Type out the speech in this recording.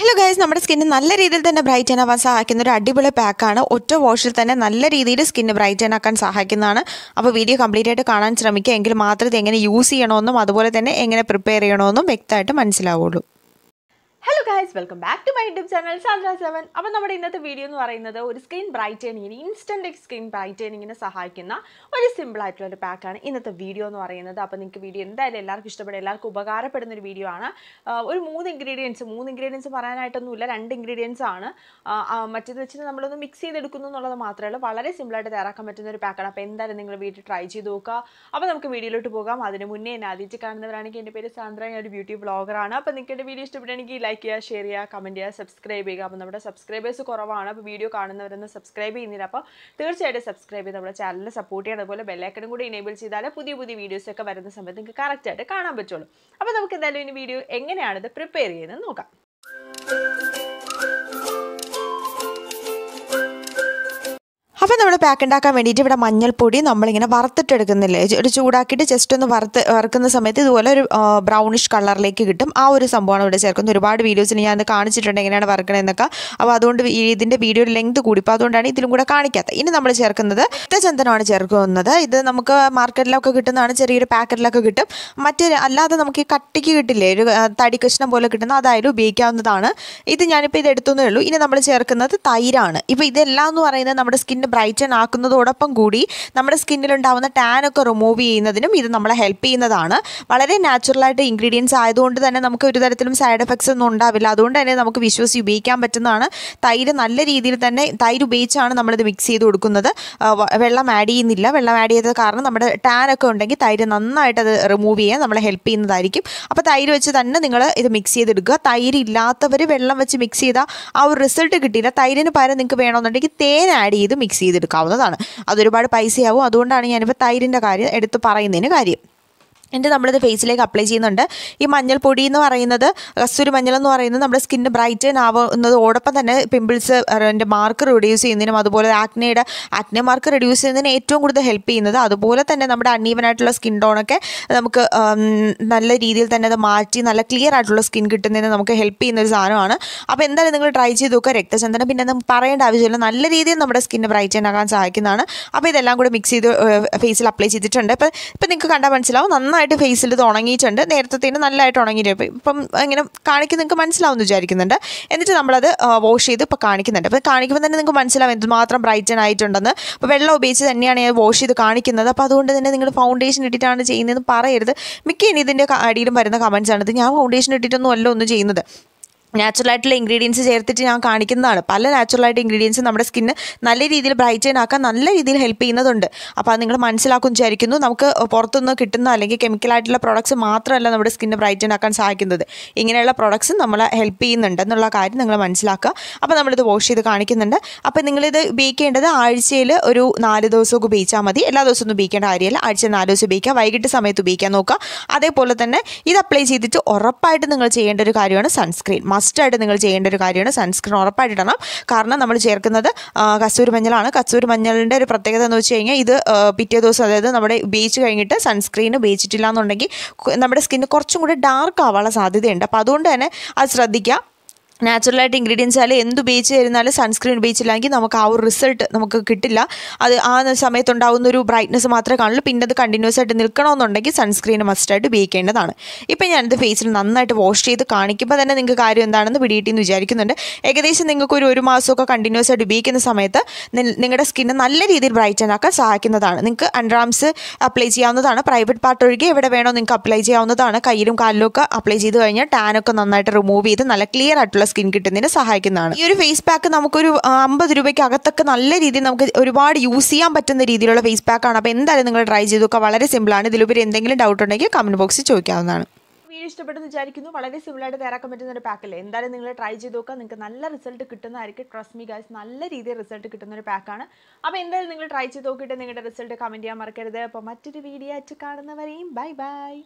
hello guys നമ്മുടെ skin നല്ല രീതിയിൽ തന്നെ ബ്രൈറ്റൻ ആവാൻ സഹായിക്കുന്ന ഒരു അടിപൊളി പാക്കാണ് ഒറ്റ വാഷിൽ തന്നെ നല്ല രീതിയിൽ സ്കിന്ന് ബ്രൈറ്റൻ ആക്കാൻ സഹായിക്കുന്നതാണ് അപ്പോൾ വീഡിയോ കംപ്ലീറ്റ് ആയിട്ട് കാണാൻ ശ്രമിക്കുക എങ്കിൽ മാത്രമേ ഇത് എങ്ങനെ യൂസ് ചെയ്യണമെന്നും അതുപോലെ തന്നെ എങ്ങനെ പ്രിപ്പയർ ചെയ്യണമെന്നും വ്യക്തമായിട്ട് മനസ്സിലാവുള്ളൂ hello guys welcome back to my YouTube channel Sandra seven അപ്പോൾ നമ്മുടെ ഇന്നത്തെ വീഡിയോ എന്ന് പറയുന്നത് ഒരു സ്ക്രീൻ ബ്രൈറ്റനിങ്ങിന് ഇൻസ്റ്റൻറ്റ് സ്ക്രീൻ ബ്രൈറ്റനിങ്ങിന് സഹായിക്കുന്ന ഒരു സിമ്പിൾ ആയിട്ടുള്ള ഒരു പാക്കാണ് ഇന്നത്തെ വീഡിയോ എന്ന് പറയുന്നത് അപ്പോൾ നിങ്ങൾക്ക് വീഡിയോ എന്തായാലും എല്ലാവർക്കും ഇഷ്ടപ്പെടും എല്ലാവർക്കും ഉപകാരപ്പെടുന്ന ഒരു വീഡിയോ ആണ് ഒരു മൂന്ന് ഇൻഗ്രീഡിയൻസ് മൂന്ന് ഇൻഗ്രീഡിയൻസ് പറയാനായിട്ടൊന്നുമില്ല രണ്ട് ഇൻഗ്രീഡിയൻസ് ആണ് മറ്റേത് വെച്ചിട്ട് നമ്മളൊന്ന് മിക്സ് ചെയ്തെടുക്കുന്നു എന്നുള്ളത് മാത്രമേ ഉള്ളൂ വളരെ സിമ്പിളായിട്ട് തയ്യാറാക്കാൻ പറ്റുന്ന ഒരു പാക്കാണ് അപ്പോൾ എന്തായാലും നിങ്ങൾ വീട്ടിൽ ട്രൈ ചെയ്ത് നോക്കുക അപ്പോൾ നമുക്ക് വീഡിയോയിലോട്ട് പോകാം അതിന് മുന്നേ എന്നെ ആദ്യമായിട്ട് കാണുന്നവരാണെങ്കിൽ എൻ്റെ പേര് സാന്ദ്ര ഞാൻ ഒരു ബ്യൂട്ടി ബ്ലോഗറാണ് അപ്പോൾ നിങ്ങൾക്ക് എൻ്റെ വീഡിയോ ഇഷ്ടപ്പെടുകയാണെങ്കിൽ ലൈക്ക് ചെയ്യുക ഷെയർ ചെയ്യുക കമൻറ്റ് ചെയ്യുക സബ്സ്ക്രൈബ് ചെയ്യുക അപ്പോൾ നമ്മുടെ സബ്സ്ക്രൈബേഴ്സ് കുറവാണ് അപ്പോൾ വീഡിയോ കാണുന്നവരൊന്നും സബ്സ്ക്രൈബ് ചെയ്യുന്നില്ല അപ്പോൾ തീർച്ചയായിട്ടും സബ്സ്ക്രൈബ് ചെയ്ത് നമ്മുടെ ചാനലിനെ സപ്പോർട്ട് ചെയ്യണം അതുപോലെ ബെല്ലൈക്കനും കൂടി ഇനേബിൾ ചെയ്താൽ പുതിയ പുതിയ വീഡിയോസൊക്കെ വരുന്ന സമയത്ത് നിങ്ങൾക്ക് കറക്റ്റായിട്ട് കാണാൻ പറ്റുള്ളൂ അപ്പോൾ നമുക്ക് എന്തായാലും ഇനി വീഡിയോ എങ്ങനെയാണിത് പ്രിപ്പയർ ചെയ്യുന്നത് നോക്കാം അപ്പം നമ്മൾ പാക്ക് ഉണ്ടാക്കാൻ വേണ്ടിയിട്ട് ഇവിടെ മഞ്ഞൾപ്പൊടി നമ്മളിങ്ങനെ വറുത്തിട്ടെടുക്കുന്നില്ലേ ഒരു ചൂടാക്കിയിട്ട് ജസ്റ്റ് ഒന്ന് വറുത്ത് വറുക്കുന്ന സമയത്ത് ഇതുപോലെ ഒരു ബ്രൗണിഷ് കളറിലേക്ക് കിട്ടും ആ ഒരു സംഭവമാണ് ഇവിടെ ചേർക്കുന്നത് ഒരുപാട് വീഡിയോസിൽ ഞാൻ അത് കാണിച്ചിട്ടുണ്ട് എങ്ങനെയാണ് വറുക്കണമെന്നൊക്കെ അപ്പോൾ അതുകൊണ്ട് ഇതിൻ്റെ വീഡിയോ ലെങ്ത് കൂടി അപ്പോൾ അതുകൊണ്ടാണ് ഇതിലും കൂടെ കാണിക്കാത്തത് ഇനി നമ്മൾ ചേർക്കുന്നത് ചന്ദനമാണ് ചേർക്കുന്നത് ഇത് നമുക്ക് മാർക്കറ്റിലൊക്കെ കിട്ടുന്നതാണ് ചെറിയൊരു പാക്കറ്റിലൊക്കെ കിട്ടും മറ്റേ അല്ലാതെ നമുക്ക് ഈ കട്ടിക്ക് കിട്ടില്ലേ ഒരു തടി കഷ്ണം പോലെ കിട്ടുന്ന അതായാലും ഉപയോഗിക്കാവുന്നതാണ് ഇത് ഞാനിപ്പോൾ ഇത് എടുത്തേ ഉള്ളൂ ഇനി നമ്മൾ ചേർക്കുന്നത് തൈരാണ് ഇപ്പോൾ ഇതെല്ലാം എന്ന് പറയുന്നത് നമ്മുടെ സ്കിന്നിന് ബ്രൈറ്റൻ ആക്കുന്നതോടൊപ്പം കൂടി നമ്മുടെ സ്കിന്നിലുണ്ടാവുന്ന ഒക്കെ റിമൂവ് ചെയ്യുന്നതിനും ഇത് നമ്മളെ ഹെൽപ്പ് ചെയ്യുന്നതാണ് വളരെ നാച്ചുറലായിട്ട് ഇൻഗ്രീഡിയൻസ് ആയതുകൊണ്ട് തന്നെ നമുക്ക് ഒരു തരത്തിലും സൈഡ് എഫക്ട്സ് ഒന്നും ഉണ്ടാവില്ല അതുകൊണ്ട് തന്നെ നമുക്ക് വിശ്വസി ഉപയോഗിക്കാൻ പറ്റുന്നതാണ് തൈര് നല്ല രീതിയിൽ തന്നെ തൈര് ഉപയോഗിച്ചാണ് നമ്മളിത് മിക്സ് ചെയ്ത് കൊടുക്കുന്നത് വെള്ളം ആഡ് ചെയ്യുന്നില്ല വെള്ളം ആഡ് ചെയ്തത് കാരണം നമ്മുടെ ടാൻ ഒക്കെ ഉണ്ടെങ്കിൽ തൈര് നന്നായിട്ട് അത് റിമൂവ് ചെയ്യാൻ നമ്മളെ ഹെൽപ്പ് ചെയ്യുന്നതായിരിക്കും അപ്പോൾ തൈര് വെച്ച് തന്നെ നിങ്ങൾ ഇത് മിക്സ് ചെയ്തെടുക്കുക തൈര് ഇല്ലാത്തവർ വെള്ളം വെച്ച് മിക്സ് ചെയ്താൽ ആ ഒരു റിസൾട്ട് കിട്ടിയില്ല തൈരിന് പകരം നിങ്ങൾക്ക് വേണമെന്നുണ്ടെങ്കിൽ തേൻ ആഡ് ചെയ്ത് മിക്സ് ചെയ്തെടുക്കാവുന്നതാണ് അതൊരുപാട് പൈസയാവും അതുകൊണ്ടാണ് ഞാനിപ്പോൾ തൈരിൻ്റെ കാര്യം എടുത്ത് പറയുന്നതിന് കാര്യം എന്നിട്ട് നമ്മളിത് ഫേസിലേക്ക് അപ്ലൈ ചെയ്യുന്നുണ്ട് ഈ മഞ്ഞൾപ്പൊടി എന്ന് പറയുന്നത് കസ്തൂരി മഞ്ഞൾ എന്ന് പറയുന്നത് നമ്മുടെ സ്കിന്ന് ബ്രൈറ്റൻ ആവുന്നതോടൊപ്പം തന്നെ പിമ്പിൾസ് എൻ്റെ മാർക്ക് റിഡ്യൂസ് ചെയ്യുന്നതിനും അതുപോലെ ആക്നയുടെ ആക്നെ മാർക്ക് റിഡ്യൂസ് ചെയ്യുന്നതിന് ഏറ്റവും കൂടുതൽ ഹെൽപ്പ് ചെയ്യുന്നത് അതുപോലെ തന്നെ നമ്മുടെ അൺഈവൻ ആയിട്ടുള്ള സ്കിൻ ടോണൊക്കെ നമുക്ക് നല്ല രീതിയിൽ തന്നെ അത് മാറ്റി നല്ല ക്ലിയർ ആയിട്ടുള്ള സ്കിൻ കിട്ടുന്നതിന് നമുക്ക് ഹെൽപ്പ് ചെയ്യുന്ന ഒരു സാധനമാണ് അപ്പോൾ എന്തായാലും നിങ്ങൾ ട്രൈ ചെയ്ത് നോക്കുക രക്തചന്ദനം പിന്നെ നമുക്ക് പറയേണ്ട ആവശ്യമില്ല നല്ല രീതിയിൽ നമ്മുടെ സ്കിന്ന് ബ്രൈറ്റൻ ആകാൻ സഹായിക്കുന്നതാണ് അപ്പോൾ ഇതെല്ലാം കൂടെ മിക്സ് ചെയ്ത് ഫേസിൽ അപ്ലൈ ചെയ്തിട്ടുണ്ട് ഇപ്പോൾ ഇപ്പോൾ നിങ്ങൾക്ക് കണ്ടാൽ മനസ്സിലാവും നന്നായി നന്നായിട്ട് ഫേസിൽ ഇത് ഉണങ്ങിയിട്ടുണ്ട് തന്നെ നല്ലതായിട്ട് ഉണങ്ങിയിട്ടുണ്ട് ഇപ്പം ഇങ്ങനെ കാണിക്കുന്ന നിങ്ങൾക്ക് മനസ്സിലാവുമെന്ന് വിചാരിക്കുന്നുണ്ട് എന്നിട്ട് നമ്മളത് വാഷ് ചെയ്ത് ഇപ്പോൾ കാണിക്കുന്നുണ്ട് അപ്പോൾ കാണിക്കുമ്പോൾ തന്നെ നിങ്ങൾക്ക് മനസ്സിലാവും എന്തുമാത്രം ബ്രൈറ്റൺ ആയിട്ടുണ്ടെന്ന് അപ്പോൾ വെള്ളം ഉപയോഗിച്ച് തന്നെയാണ് ഞാൻ വാഷ് ചെയ്ത് കാണിക്കുന്നത് അപ്പോൾ അതുകൊണ്ട് തന്നെ നിങ്ങൾ ഫൗണ്ടേഷൻ ഇട്ടിട്ടാണ് ചെയ്യുന്നതെന്ന് പറയരുത് മിക്ക ഇനി ഇതിൻ്റെ അടിയിലും വരുന്ന കമൻസ് ആണ് ഇത് ഞാൻ ഫൗണ്ടേഷൻ ഇട്ടിട്ടൊന്നും അല്ല ഒന്നും ചെയ്യുന്നത് നാച്ചുറലായിട്ടുള്ള ഇൻഗ്രീഡിയൻസ് ചേർത്തിട്ട് ഞാൻ കാണിക്കുന്നതാണ് പല നാച്ചുറലായിട്ട് ഇൻഗ്രീഡിയൻസ് നമ്മുടെ സ്കിന്ന് നല്ല രീതിയിൽ ബ്രൈറ്റൻ ആക്കാൻ നല്ല രീതിയിൽ ഹെൽപ്പ് ചെയ്യുന്നതുണ്ട് അപ്പോൾ അത് നിങ്ങൾ മനസ്സിലാക്കും വിചാരിക്കുന്നു നമുക്ക് പുറത്തുനിന്ന് കിട്ടുന്ന അല്ലെങ്കിൽ കെമിക്കലായിട്ടുള്ള പ്രോഡക്ട്സ് മാത്രമല്ല നമ്മുടെ സ്കിന്ന് ബ്രൈറ്റൻ ആക്കാൻ സഹായിക്കുന്നത് ഇങ്ങനെയുള്ള പ്രോഡക്ട്സ് നമ്മളെ ഹെൽപ്പ് ചെയ്യുന്നുണ്ട് എന്നുള്ള കാര്യം നിങ്ങൾ മനസ്സിലാക്കുക അപ്പോൾ നമ്മളിത് വാഷ് ചെയ്ത് കാണിക്കുന്നുണ്ട് അപ്പോൾ നിങ്ങളിത് ഉപയോഗിക്കേണ്ടത് ആഴ്ചയിൽ ഒരു നാല് ദിവസമൊക്കെ ഉപയോഗിച്ചാൽ മതി എല്ലാ ദിവസവും ഒന്നും ഉപയോഗിക്കേണ്ട കാര്യമില്ല ആഴ്ച നാല് ദിവസം ഉപയോഗിക്കുക വൈകിട്ട് സമയത്ത് ഉപയോഗിക്കാൻ നോക്കുക അതേപോലെ തന്നെ ഇത് അപ്ലൈ ചെയ്തിട്ട് ഉറപ്പായിട്ട് നിങ്ങൾ ചെയ്യേണ്ട ഒരു കാര്യമാണ് സൺസ്ക്രീൻ മസ്റ്റായിട്ട് നിങ്ങൾ ചെയ്യേണ്ട ഒരു കാര്യമാണ് സൺസ്ക്രീൻ ഉറപ്പായിട്ട് ഇടണം കാരണം നമ്മൾ ചേർക്കുന്നത് കസൂരി മഞ്ഞളാണ് കസൂരി മഞ്ഞളിൻ്റെ ഒരു പ്രത്യേകത എന്ന് വെച്ച് കഴിഞ്ഞാൽ ഇത് പിറ്റേ ദിവസം അതായത് നമ്മുടെ ഉപയോഗിച്ച് കഴിഞ്ഞിട്ട് സൺസ്ക്രീൻ ഉപയോഗിച്ചിട്ടില്ല എന്നുണ്ടെങ്കിൽ നമ്മുടെ സ്കിന്ന് കുറച്ചും കൂടി ഡാർക്ക് ആവാനുള്ള സാധ്യതയുണ്ട് അപ്പോൾ അതുകൊണ്ട് തന്നെ അത് ശ്രദ്ധിക്കുക നാച്ചുറലായിട്ട് ഇൻഗ്രീഡിയൻസ് ആയാലും ഉപയോഗിച്ച് കഴിഞ്ഞാലും സൺസ്ക്രീൻ ഉപയോഗിച്ചില്ലെങ്കിൽ നമുക്ക് ആ ഒരു റിസൾട്ട് നമുക്ക് കിട്ടില്ല അത് ആ സമയത്തുണ്ടാകുന്ന ഒരു ബ്രൈറ്റ്നസ് മാത്രമേ കാണുള്ളൂ പിന്നെ അത് കണ്ടിന്യൂസ് ആയിട്ട് നിൽക്കണമെന്നുണ്ടെങ്കിൽ സൺസ്ക്രീൻ മസ്റ്റായിട്ട് ഉപയോഗിക്കേണ്ടതാണ് ഇപ്പം ഞാനത് ഫേസിൽ നന്നായിട്ട് വാഷ് ചെയ്ത് കാണിക്കുമ്പോൾ തന്നെ നിങ്ങൾക്ക് കാര്യം എന്താണെന്ന് പിടിയിട്ടെന്ന് വിചാരിക്കുന്നുണ്ട് ഏകദേശം നിങ്ങൾക്ക് ഒരു ഒരു മാസമൊക്കെ കണ്ടിന്യൂസ് ആയിട്ട് ഉപയോഗിക്കുന്ന സമയത്ത് നിങ്ങളുടെ സ്കിന്ന് നല്ല രീതിയിൽ ബ്രൈറ്റൻ ആക്കാൻ സഹായിക്കുന്നതാണ് നിങ്ങൾക്ക് അണ്ടർആംസ് അപ്ലൈ ചെയ്യാവുന്നതാണ് പ്രൈവറ്റ് പാർട്ട് ഒഴികെ എവിടെ വേണോ നിങ്ങൾക്ക് അപ്ലൈ ചെയ്യാവുന്നതാണ് കയ്യിലും കാലിലും ഒക്കെ അപ്ലൈ ചെയ്ത് കഴിഞ്ഞാൽ ടാനൊക്കെ നന്നായിട്ട് റിമൂവ് ചെയ്ത് നല്ല ക്ലിയർ ആയിട്ടുള്ള സ്കിൻ കിട്ടുന്നതിന് സഹായിക്കുന്നതാണ് ഈ ഒരു ഫേസ് പാക്ക് നമുക്കൊരു അമ്പത് രൂപയ്ക്ക് അകത്തൊക്കെ നല്ല രീതിയിൽ നമുക്ക് ഒരുപാട് യൂസ് ചെയ്യാൻ പറ്റുന്ന രീതിയിലുള്ള ഫേസ് പാക്കാണ് അപ്പോൾ എന്തായാലും നിങ്ങൾ ട്രൈ ചെയ്തു നോക്കുക വളരെ സിമ്പിളാണ് ഇതിലുപരി എന്തെങ്കിലും ഡൗട്ട് ഉണ്ടെങ്കിൽ കമൻറ്റ് ബോക്സിൽ ചോദിക്കാവുന്നതാണ് ഇഷ്ടപ്പെട്ടെന്ന് വിചാരിക്കുന്നു വളരെ സിമ്പിളായിട്ട് തയ്യാറാക്കാൻ പറ്റുന്ന ഒരു പാക്കല്ലേ എന്തായാലും നിങ്ങൾ ട്രൈ ചെയ്ത് നോക്കുക നിങ്ങൾക്ക് നല്ല റിസൾട്ട് കിട്ടുന്നതായിരിക്കും ട്രസ്റ്റ് മീ ഗൈസ് നല്ല രീതിയിൽ റിസൾട്ട് കിട്ടുന്ന ഒരു പാക്കാണ് അപ്പോൾ എന്തായാലും നിങ്ങൾ ട്രൈ ചെയ്ത് നോക്കിയിട്ട് നിങ്ങളുടെ റിസൾട്ട് കമൻറ്റ് ചെയ്യാൻ മറക്കരുത് അപ്പോൾ മറ്റൊരു വീഡിയോ ആയിട്ട് കാണുന്നവരെയും ബൈ ബൈ